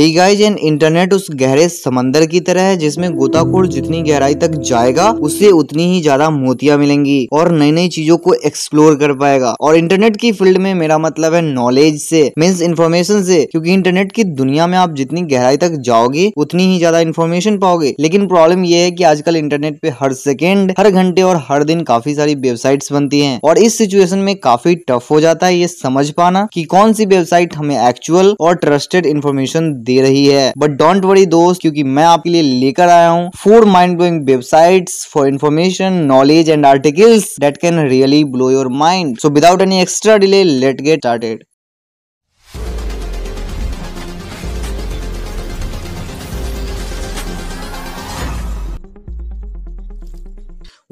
he guys and internet उस गहरे समंदर की तरह है जिसमें गोताखोर जितनी गहराई तक जाएगा उससे उतनी ही ज्यादा मोतिया मिलेंगी और नई नई चीजों को एक्सप्लोर कर पाएगा और इंटरनेट की फील्ड में मेरा मतलब है नॉलेज से मीन्स इन्फॉर्मेशन से क्योंकि इंटरनेट की दुनिया में आप जितनी गहराई तक जाओगे उतनी ही ज्यादा इन्फॉर्मेशन पाओगे लेकिन प्रॉब्लम यह है की आजकल इंटरनेट पे हर सेकेंड हर घंटे और हर दिन काफी सारी वेबसाइट बनती है और इस सिचुएशन में काफी टफ हो जाता है ये समझ पाना की कौन सी वेबसाइट हमें एक्चुअल और ट्रस्टेड इन्फॉर्मेशन दे रही है बट डोंट वरी दोस्त क्योंकि मैं आपके लिए लेकर आया हूँ four mind blowing website for information knowledge and articles that can really blow your mind so without any extra delay let get started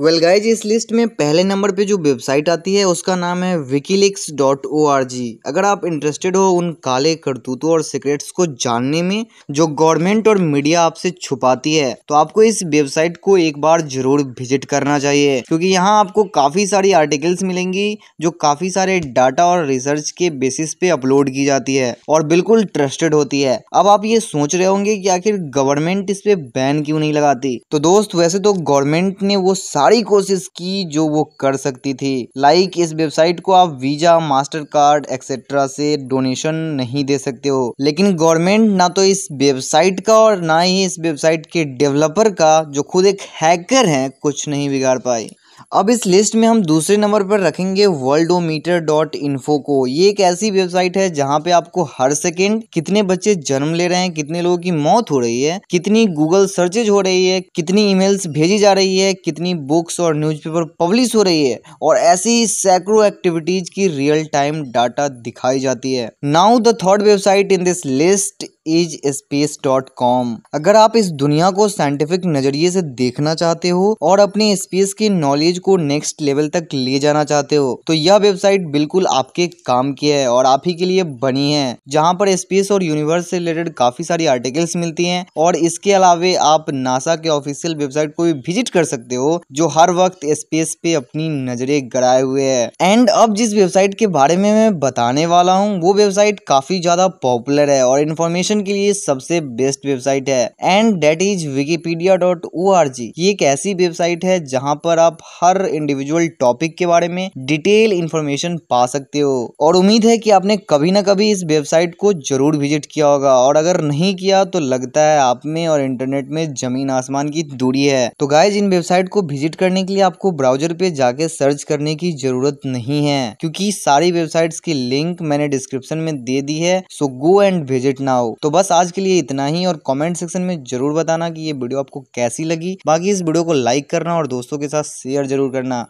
well guys इस लिस्ट में पहले नंबर पे जो वेबसाइट आती है उसका नाम है WikiLeaks dot O R G अगर आप इंटरेस्टेड हो उन काले करतूतों और सीक्रेट्स को जानने में जो गवर्नमेंट और मीडिया आपसे छुपाती है तो आपको इस वेबसाइट को एक बार जरूर विजिट करना चाहिए क्योंकि यहाँ आपको काफ़ी सारी आर्टिकल्स मिलेंगी जो काफ़ी सारे डाटा और रिसर्च के बेसिस पे अपलोड की जाती है और बिल्कुल ट्रस्टेड होती है अब आप ये सोच रहे होंगे कि आखिर गवर्नमेंट इस पर बैन क्यों नहीं लगाती तो दोस्त वैसे तो गवर्नमेंट ने वो सारे सारी कोशिश की जो वो कर सकती थी लाइक इस वेबसाइट को आप वीजा मास्टर कार्ड एक्सेट्रा से डोनेशन नहीं दे सकते हो लेकिन गवर्नमेंट ना तो इस वेबसाइट का और ना ही इस वेबसाइट के डेवलपर का जो खुद एक हैकर है कुछ नहीं बिगाड़ पाई अब इस लिस्ट में हम दूसरे नंबर पर रखेंगे वर्ल्डोमीटर डॉट इन्फो को ये एक ऐसी वेबसाइट है जहाँ पे आपको हर सेकेंड कितने बच्चे जन्म ले रहे हैं कितने लोगों की मौत हो रही है कितनी गूगल सर्चेज हो रही है कितनी ईमेल्स भेजी जा रही है कितनी बुक्स और न्यूज़पेपर पब्लिश हो रही है और ऐसी सैकड़ों एक्टिविटीज की रियल टाइम डाटा दिखाई जाती है now the third website in this list is space dot com अगर आप इस दुनिया को साइंटिफिक नजरिए से देखना चाहते हो और अपने स्पेस की नॉलेज पेज को नेक्स्ट लेवल तक ले जाना चाहते हो तो यह वेबसाइट बिल्कुल आपके काम की है और आप ही के लिए बनी है जहाँ पर स्पेस और यूनिवर्स से रिलेटेड काफी सारी आर्टिकल्स मिलती हैं और इसके अलावे आप नासा के ऑफिशियल वेबसाइट को भी विजिट कर सकते हो जो हर वक्त स्पेस पे अपनी नजरे गड़ाए हुए है एंड अब जिस वेबसाइट के बारे में मैं बताने वाला हूँ वो वेबसाइट काफी ज्यादा पॉपुलर है और इन्फॉर्मेशन के लिए सबसे बेस्ट वेबसाइट है and that is Wikipedia dot O R G ये एक ऐसी वेबसाइट है जहाँ पर आप हर इंडिविजुअल टॉपिक के बारे में डिटेल इन्फॉर्मेशन पा सकते हो और उम्मीद है कि आपने कभी ना कभी इस वेबसाइट को जरूर विजिट किया होगा और अगर नहीं किया तो लगता है आप में और इंटरनेट में जमीन आसमान की दूरी है तो गाइज इन वेबसाइट को विजिट करने के लिए आपको ब्राउजर पे जाके सर्च करने की जरूरत नहीं है क्योंकि सारी वेबसाइट की लिंक मैंने डिस्क्रिप्शन में दे दी है so go and visit now तो बस आज के लिए इतना ही और कॉमेंट सेक्शन में जरूर बताना की ये वीडियो आपको कैसी लगी बाकी इस वीडियो को लाइक करना और दोस्तों के साथ शेयर ज़रूर करना